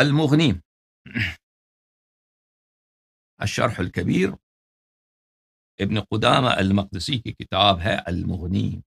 المغني الشرح الكبير ابن قدامة المقدسي في كتابها المغني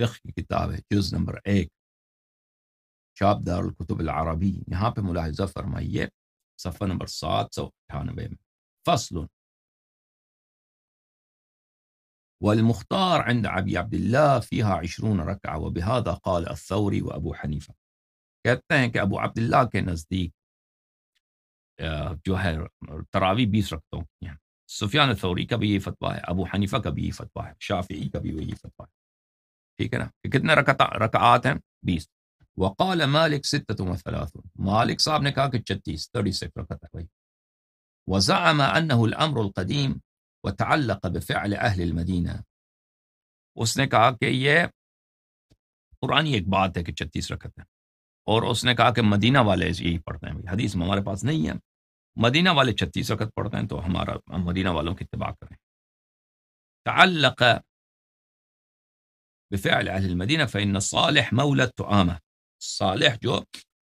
فخ كتابه جزء نمبر ايك شاب دار الكتب العربي يهاب ملاحظة فرمائية صفة نمبر سات سو فصل والمختار عند أبي عبد الله فيها عشرون ركعة وبهذا قال الثوري وأبو حنيفة كتن ابو عبد الله نزدیک جو ہے تراوی يعني سفيان الثوري كبي سفیان ابو حنيفة كبي فتوى شافعي كبي ہے شافعی کا ركعات وہی فتویٰ وقال مالك ستة وثلاثون مالك صاحب نے کہا 36 چتیس وزعم أنه الأمر القديم بفعل اہل المدینہ اس نے کہا کہ یہ پرانی ایک بات ہے کہ چھتیس رکھت ہے اور اس نے کہا کہ مدینہ والے یہی پڑھتے ہیں حدیث ہمارے پاس نہیں ہے مدینہ والے چھتیس رقت پڑھتے ہیں تو ہمارا ہم مدینہ والوں کی اتباع کریں تعلق بفعل اہل المدینہ فإن صالح مت تعامہ صالح جو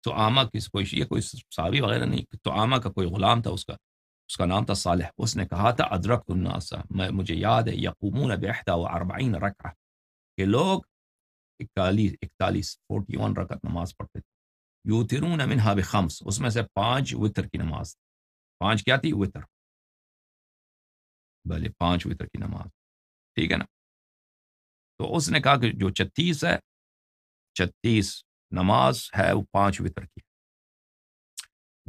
تعامہ کس کوئی یہ کوئی صحابی وغیرہ نہیں تعامہ کا کوئی غلام تھا اس کا اس کا نام تھا صالح اس نے کہا تھا ادرک الناسا میں مجھے یاد ہے یقومون و اربعین رکعہ کہ لوگ اکتالیس اکتالیس فورٹی ون رکعت نماز پڑھتے تھے یوترون منہا بخمس اس میں سے پانچ وطر کی نماز تھی پانچ کیا تھی وطر بھلے پانچ وطر کی نماز ٹھیک ہے نا تو اس نے کہا کہ جو چھتیس ہے چھتیس نماز ہے وہ پانچ وطر کی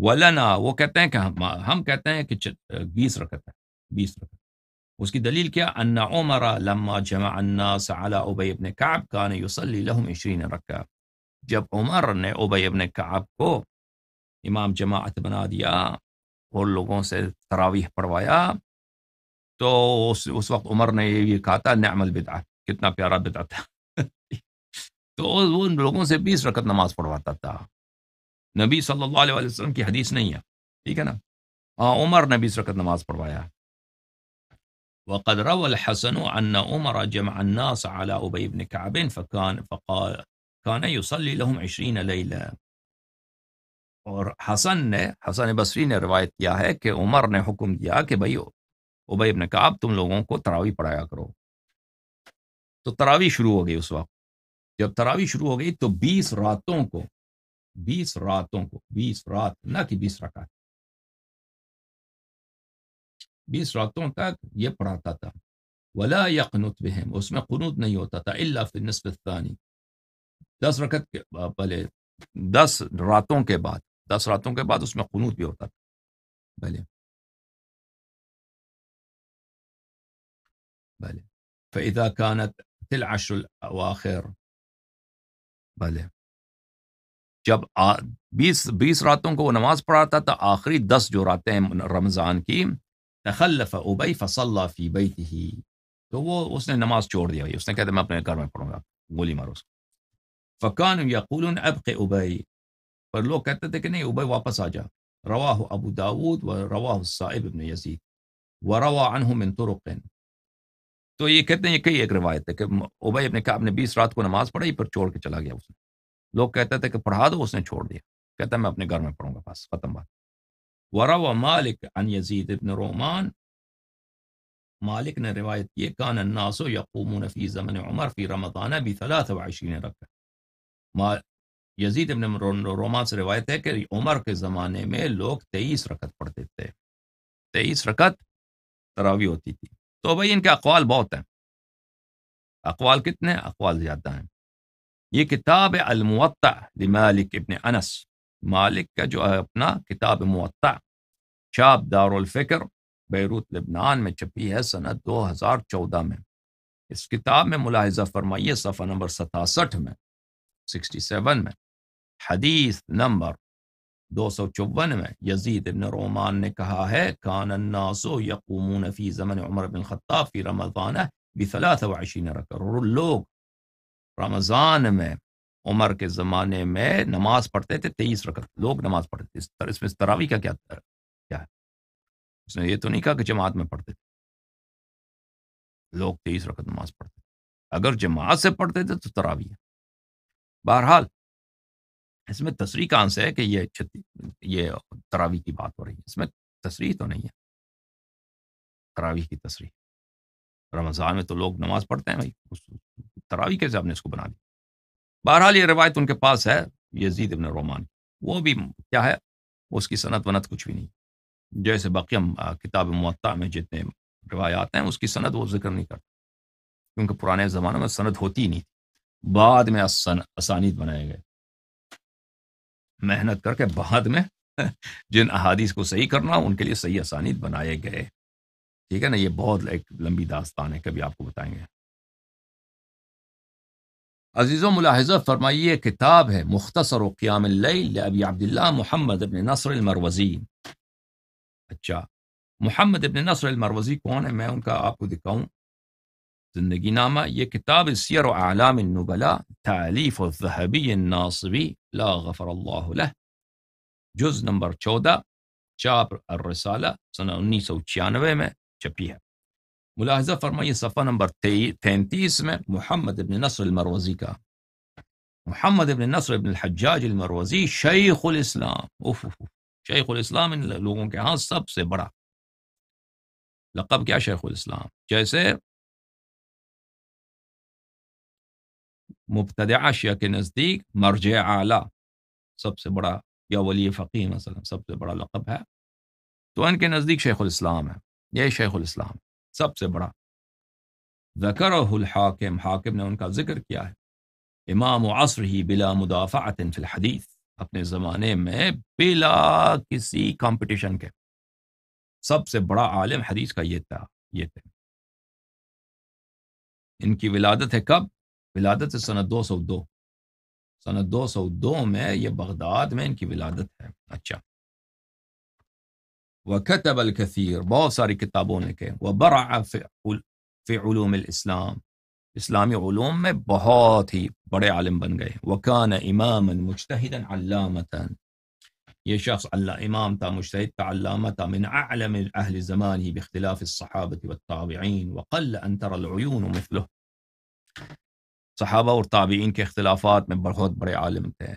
ولنا وہ کہتے ہیں کہ ہم ہم کہتے ہیں کہ بیس رکت ہے بیس رقت اس کی دلیل کیا ان عمر لما جمع الناس على ابی ابن کعب کان یصلی لهم 20 رکعہ جب عمر نے ابی ابن کعب کو امام جماعت بنا دیا اور لوگوں سے تراویح پڑھوایا تو اس اس وقت عمر نے یہ کہا تھا نعم البدعہ کتنا پیارا بدعہ تھا تو ان لوگوں سے بیس رقت نماز پڑھواتا تھا نبی صلی اللہ علیہ وسلم کی حدیث نہیں ہے ٹھیک ہے نا ہاں عمر نے بیس بت نماز پڑھوایا وقد روى الحسن عمر جمع الناس على بن كعب فكان فقال كان يصلي لهم 20 صاحب اور حسن نے حسن بصری نے روایت کیا ہے کہ عمر نے حکم دیا کہ بھائی ابی اب کعب تم لوگوں کو تراوی پڑھایا کرو تو تراوی شروع ہو گئی اس وقت جب تراوی شروع ہو گئی تو بیس راتوں کو 20 rad, donc 20 rad, naki 20 rakat. 20 راتون تاك يبرع تاتا ولا يقنط بهم واسمه قنوت نيو تاتا إلا في النصف الثاني دس ركت بله دس راتون के बाद दस रातों के बाद उसमें कुनूत भी होता بله بله فإذا كانت في العشر الأواخر بلي جب بیس بیس راتوں کو وہ نماز پڑھاتا تھا تو آخری دس جو راتیں رمضان کی تخلف فصل فی بیت ہی تو وہ اس نے نماز چھوڑ دیا بھائی اس نے کہتے میں اپنے گھر میں پڑھوں گا گولی مارو مار فقان یقول اب کے پر لوگ کہتے تھے کہ نہیں ابئی واپس آ جا روا ابو داود و روا صاحب ابن یزید و روا من انہ تو یہ کہتے ہیں یہ کئی ایک روایت ہے کہ اوبئی بیس رات کو نماز پڑھائی پر چھوڑ کے چلا گیا اس نے لوگ کہتے تھے کہ پڑھا دو اس نے چھوڑ دیا کہتا میں اپنے گھر میں پڑھوں گا بس ختم بات ورا و مالک ان یزید ابن رومان مالک نے روایت یہ کان الناس یقومون فی زمن عمر فی رمضان بھی ثلاث و عشرین رکھا یزید ابن رومان سے روایت ہے کہ عمر کے زمانے میں لوگ تیئیس رقت پڑھتے تھے تیئیس رکت تراوی ہوتی تھی تو بھائی ان کے اقوال بہت ہیں اقوال کتنے ہیں اقوال زیادہ ہیں یہ کتاب لمالک ابن انس مالک کا جو ہے اپنا کتاب چاپ دار الفکر بیروت لبنان میں چھپی ہے سنت دو ہزار چودہ میں اس کتاب میں ملاحظہ فرمائیے صفحہ نمبر ستاسٹھ میں سکسٹی سیون میں حدیث نمبر دو سو چون میں یزید ابن رومان نے کہا ہے کان الناس یقومون فی فی زمن عمر بن خطاب رمضان بثلاث رکر لوگ رمضان میں عمر کے زمانے میں نماز پڑھتے تھے تیئیس رقط لوگ نماز پڑھتے تھے اس اس میں تراوی کا کیا کیا ہے اس نے یہ تو نہیں کہا کہ جماعت میں پڑھتے تھے لوگ تیئیس رقط نماز پڑھتے تھے اگر جماعت سے پڑھتے تھے تو تراوی ہے بہرحال اس میں تصریح کہاں سے ہے کہ یہ چھتی یہ تراوی کی بات ہو رہی ہے اس میں تصریح تو نہیں ہے تراوی کی تصریح رمضان میں تو لوگ نماز پڑھتے ہیں بھائی تراوی کیسے آپ نے اس کو بنا دی بہرحال یہ روایت ان کے پاس ہے یزید ابن رومان وہ بھی کیا ہے اس کی صنعت ونت کچھ بھی نہیں جیسے بقیم کتاب معطا میں جتنے روایات ہیں اس کی صنعت وہ ذکر نہیں کرتا کیونکہ پرانے زمانے میں صنعت ہوتی نہیں تھی بعد میں اسانید بنائے گئے محنت کر کے بعد میں جن احادیث کو صحیح کرنا ان کے لیے صحیح اسانید بنائے گئے ٹھیک ہے نا یہ بہت ایک لمبی داستان ہے کبھی آپ کو بتائیں گے عزیز و ملاحظہ فرمائیے کتاب ہے مختصر و قیام اللیل عبداللہ محمد ابن نصر المروزی اچھا محمد ابن نصر المروزی کون ہے میں ان کا آپ کو دکھاؤں زندگی نامہ یہ کتاب سیر و اعلام تعلیف الذهبی الناصبی لا غفر اللہ جز نمبر چودہ چاپ الرسالہ سنہ انیس سو چھیانوے میں چھپی ہے ملاحظه فرمائیے صفحہ نمبر 33 میں محمد ابن نصر المروزی کا محمد ابن نصر ابن الحجاج المروزی شیخ الاسلام اوف اوف شیخ الاسلام ان لوگوں کے ہاں سب سے بڑا لقب کیا شیخ الاسلام جیسے مبتدع اشیاء کے نزدیک مرجع اعلی سب سے بڑا یا ولی فقیہ مثلا سب سے بڑا لقب ہے تو ان کے نزدیک شیخ الاسلام ہے یہ شیخ الاسلام سب سے بڑا ذکر الحاکم حاکم نے ان کا ذکر کیا ہے امام عصر ہی بلا مدافعت فی الحدیث اپنے زمانے میں بلا کسی کمپٹیشن کے سب سے بڑا عالم حدیث کا یہ تھا یہ تھے ان کی ولادت ہے کب ولادت ہے سنت دو سو دو سنت دو سو دو میں یہ بغداد میں ان کی ولادت ہے اچھا وکتب الکثیر بہت ساری کتابوں نے کہ وبرع علوم الاسلام اسلامی علوم میں بہت ہی بڑے عالم بن گئے علامتا یہ شخص اللہ امام مجتہد علامہ من اعلم اہل باختلاف والتابعین وقل ان العیون مثله صحابہ اور تابعین کے اختلافات میں بہت بڑے عالم تھے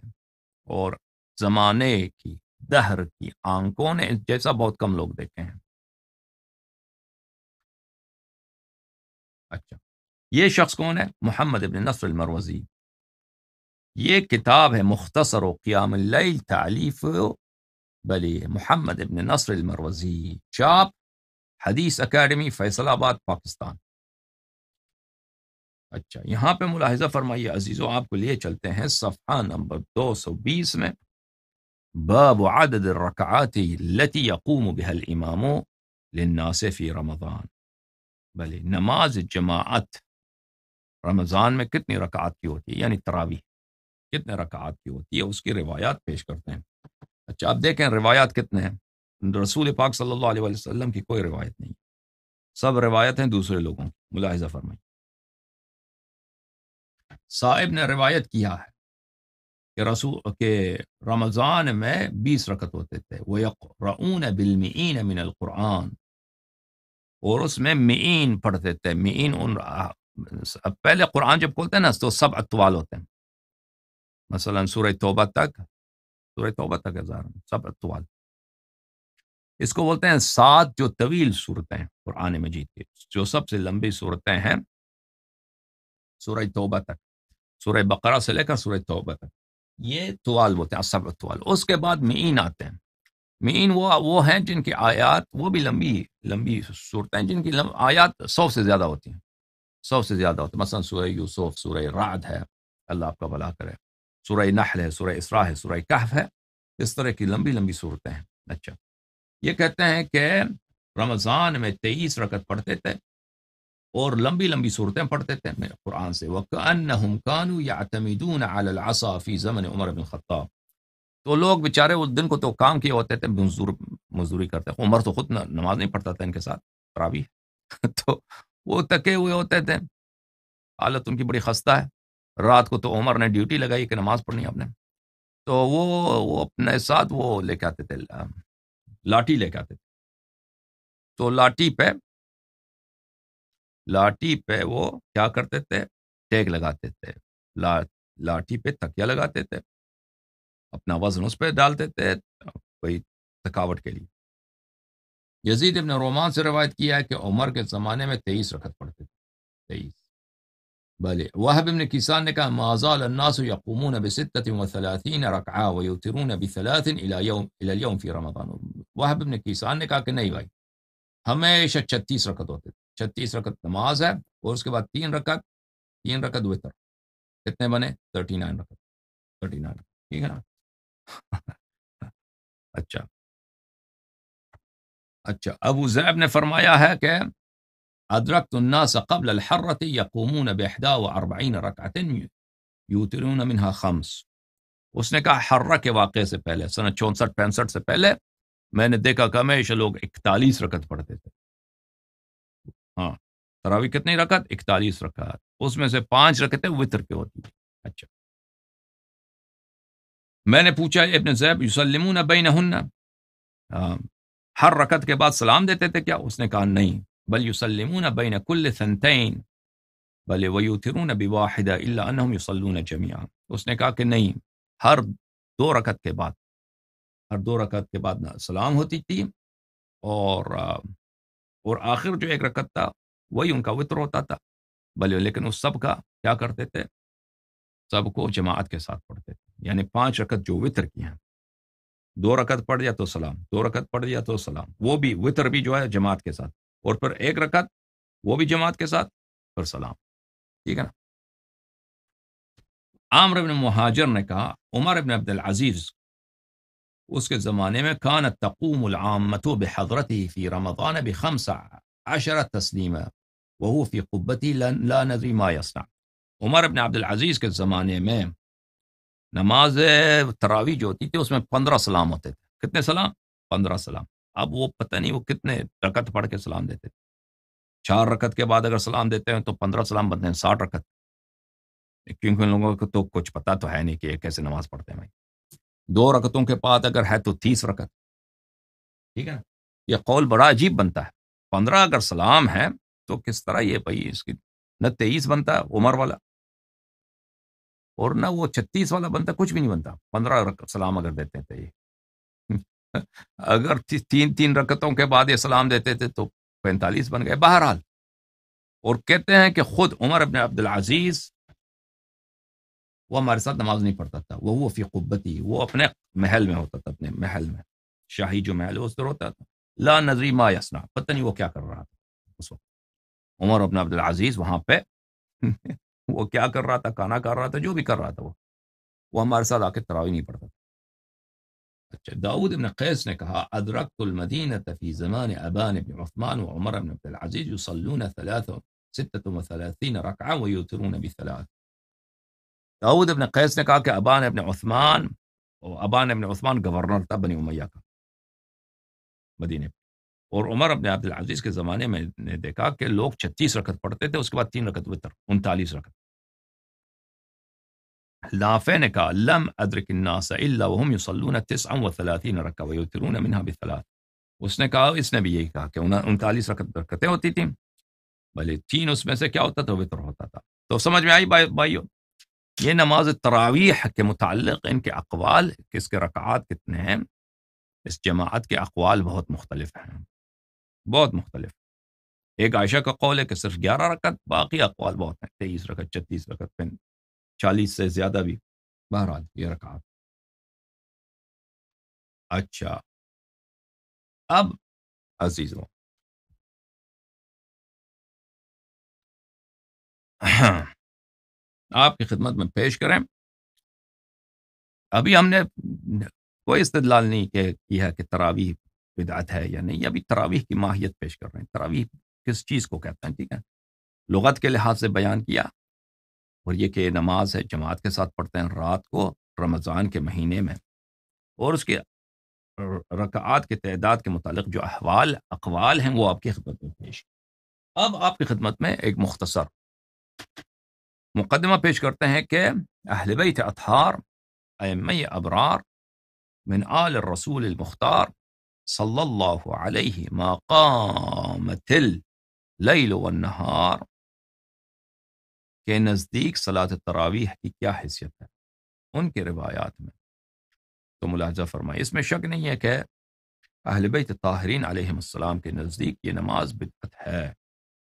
اور زمانے کی دہر کی آنکھوں نے جیسا بہت کم لوگ دیکھے ہیں اچھا یہ شخص کون ہے محمد ابن نصر المروزی یہ کتاب ہے مختصر و قیام اللیل تعلیف بلی محمد ابن نصر المروزی چاپ حدیث اکیڈمی فیصل آباد پاکستان اچھا یہاں پہ ملاحظہ فرمائیے عزیز آپ کو لیے چلتے ہیں صفحہ نمبر دو سو بیس میں باب عدد الركعات التي يقوم بها امام للناس في رمضان بھلے نماز جماعت رمضان میں کتنی رکعات کی ہوتی ہے یعنی تراویح کتنے رکعات کی ہوتی ہے اس کی روایات پیش کرتے ہیں اچھا آپ دیکھیں روایات کتنے ہیں رسول پاک صلی اللہ علیہ وسلم کی کوئی روایت نہیں سب روایتیں دوسرے لوگوں ملاحظہ فرمائیں صاحب نے روایت کیا ہے کہ رسول کہ رمضان میں بیس رکت ہوتے تھے وہ یقرعون رعون من القرآن اور اس میں معین پڑھتے تھے معین ان پہلے قرآن جب کھولتے ہیں نا تو سب اطوال ہوتے ہیں مثلا سورہ توبہ تک سورہ توبہ تک ہزار سب اطوال اس کو بولتے ہیں سات جو طویل صورتیں قرآن مجید کی جو سب سے لمبی صورتیں ہیں سورہ توبہ تک سورہ بقرہ سے لے کر سورہ توبہ تک یہ طوال ہوتے ہیں سب طوال اس کے بعد مین آتے ہیں مین وہ وہ ہیں جن کی آیات وہ بھی لمبی لمبی صورتیں جن کی آیات سو سے زیادہ ہوتی ہیں سو سے زیادہ ہوتی ہیں مثلا سورہ یوسف سورہ رعد ہے اللہ آپ کا بلا کرے سورہ نحل ہے سورہ اسرا ہے سورہ کہف ہے اس طرح کی لمبی لمبی صورتیں ہیں اچھا یہ کہتے ہیں کہ رمضان میں تیئیس رکت پڑھتے تھے اور لمبی لمبی صورتیں پڑھتے تھے میرے قرآن سے تو لوگ بیچارے اس دن کو تو کام کیے ہوتے تھے مزدوری کرتے عمر تو خود نماز نہیں پڑھتا تھا ان کے ساتھ پرابی تو وہ تکے ہوئے ہوتے تھے حالت ان کی بڑی خستہ ہے رات کو تو عمر نے ڈیوٹی لگائی کہ نماز پڑھنی آپ اپنے تو وہ اپنے ساتھ وہ لے کے آتے تھے لاٹھی لے کے آتے تھے تو لاٹھی پہ لاٹھی پہ وہ کیا کرتے تھے ٹیک لگاتے تھے لا لاٹھی پہ تکیا لگاتے تھے اپنا وزن اس پہ ڈالتے تھے کوئی تھکاوٹ کے لیے یزید ابن رومان سے روایت کیا ہے کہ عمر کے زمانے میں تیئیس رکھت پڑتے تھے تیئیس بھلے واہب ابن کسان نے کہا معذال الناس یقومون بستت و و ثلاثین یوترون یقوم الى بھی فی رمضان رکھا ابن کسان نے کہا کہ نہیں بھائی ہمیشہ چھتیس رقط ہوتے تھے چھتیس رکت نماز ہے اور اس کے بعد تین رکت تین رکت وطر کتنے بنے تھرٹی نائن رکت تھرٹی نائن ٹھیک ہے نا اچھا اچھا ابو زیب نے فرمایا ہے کہ ادرکت الناس قبل الحرت یقومون بحدا و اربعین رکعت یوترون منها خمس اس نے کہا حرہ کے واقعے سے پہلے سنہ چونسٹھ پینسٹھ سے پہلے میں نے دیکھا کہ ہمیشہ لوگ اکتالیس رکعت پڑھتے تھے تراوی کتنی رکعت اکتالیس رکعت اس میں سے پانچ رکعتیں وطر کے ہوتی ہیں اچھا میں نے پوچھا ابن زیب یوسلم بین ہن ہر رکعت کے بعد سلام دیتے تھے کیا اس نے کہا نہیں بل یوسلم بین کل سنتین بل ویو تھرون الا انہم یصلون جمع اس نے کہا کہ نہیں ہر دو رکعت کے بعد ہر دو رکعت کے بعد سلام ہوتی تھی اور اور آخر جو ایک رکعت تھا وہی ان کا وطر ہوتا تھا بلے لیکن اس سب کا کیا کرتے تھے سب کو جماعت کے ساتھ پڑھتے تھے یعنی پانچ رکت جو وطر کی ہیں دو رکت پڑ جاتا سلام دو رکت پڑھ جاتا تو سلام وہ بھی وطر بھی جو ہے جماعت کے ساتھ اور پھر ایک رکت وہ بھی جماعت کے ساتھ پھر سلام ٹھیک ہے نا عامر ابن مہاجر نے کہا عمر ابن عبد العزیز اس کے زمانے میں کان العامت و فی رمضان بحمس عشر تسلیمہ وہ فی قبتی نظری ما یسنا عمر ابن عبد العزیز کے زمانے میں نماز تراوی جو ہوتی تھی اس میں پندرہ سلام ہوتے تھے کتنے سلام پندرہ سلام اب وہ پتہ نہیں وہ کتنے رکت پڑھ کے سلام دیتے تھے چار رکت کے بعد اگر سلام دیتے ہیں تو پندرہ سلام بنتے ہیں ساٹھ رکت کیونکہ ان لوگوں کو تو کچھ پتہ تو ہے نہیں کہ کیسے نماز پڑھتے ہیں بھائی دو رکتوں کے بعد اگر ہے تو تیس رکت ٹھیک ہے یہ قول بڑا عجیب بنتا ہے پندرہ اگر سلام ہے تو کس طرح یہ بھائی اس کی نہ تیئیس بنتا عمر والا اور نہ وہ چھتیس والا بنتا کچھ بھی نہیں بنتا پندرہ سلام اگر دیتے تھے یہ اگر تین تین رکتوں کے بعد یہ سلام دیتے تھے تو پینتالیس بن گئے بہرحال اور کہتے ہیں کہ خود عمر عبد عبدالعزیز وہ ہمارے ساتھ نماز نہیں پڑھتا تھا وہ فی قبتی وہ اپنے محل میں ہوتا تھا اپنے محل میں شاہی جو محل ہے اس طرح ہوتا تھا لا نظری ما یسنا پتہ نہیں وہ کیا کر رہا تھا اس وقت عمر ابن عبد العزیز وہاں پہ وہ کیا کر رہا تھا کھانا کر رہا تھا جو بھی کر رہا تھا وہ وہ ہمارے ساتھ آ کے تراوی نہیں پڑتا تھا اچھا داؤد ابن قیس نے کہا ادرکت المدینہ فی زمان ابان ابن عثمان و عمر ابن عبد العزیز یصلون بثلاث داؤد ابن قیس نے کہا کہ ابان ابن عثمان ابان ابن عثمان گورنر تھا بنی امیہ کا مدینہ اور عمر اپنے العزیز کے زمانے میں نے دیکھا کہ لوگ چھتیس رکت پڑھتے تھے اس کے بعد تین رکت وطر انتالیس رکت رقت نے کہا لم ادرک الناس الا وهم يصلون 39 ويوترون منها بثلاث اس نے کہا اس نے بھی یہی کہا کہ انتالیس رقط برکتیں ہوتی تھیں بھلے تین اس میں سے کیا ہوتا تھا بطر ہوتا تھا تو سمجھ میں آئی بھائی یہ نماز تراویح کے متعلق ان کے اقوال کس کے رکعات کتنے ہیں اس جماعت کے اقوال بہت مختلف ہیں بہت مختلف ایک عائشہ کا قول ہے کہ صرف گیارہ رکعت باقی اقوال بہت ہیں تیئیس رکعت چھتیس رکعت پن چالیس سے زیادہ بھی بہرحال یہ رکعت اچھا اب عزیزوں آپ کی خدمت میں پیش کریں ابھی ہم نے کوئی استدلال نہیں کہ کیا کہ تراویح بدعت ہے یا نہیں ابھی تراویح کی ماہیت پیش کر رہے ہیں تراویح کس چیز کو کہتے ہیں ٹھیک ہے لغت کے لحاظ سے بیان کیا اور یہ کہ نماز ہے جماعت کے ساتھ پڑھتے ہیں رات کو رمضان کے مہینے میں اور اس کے رکعات کے تعداد کے متعلق جو احوال اقوال ہیں وہ آپ کی خدمت میں پیش اب آپ کی خدمت میں ایک مختصر مقدمہ پیش کرتے ہیں کہ اہل بیت اطہار ائمہ ابرار من آل رسول المختار صلی اللہ علیہ مقام کے نزدیک صلاح تراویح کی کیا حیثیت ہے ان کے روایات میں تو ملاحظہ فرمائے اس میں شک نہیں ہے کہ اہل بیت طاہرین علیہ السلام کے نزدیک یہ نماز بدعت ہے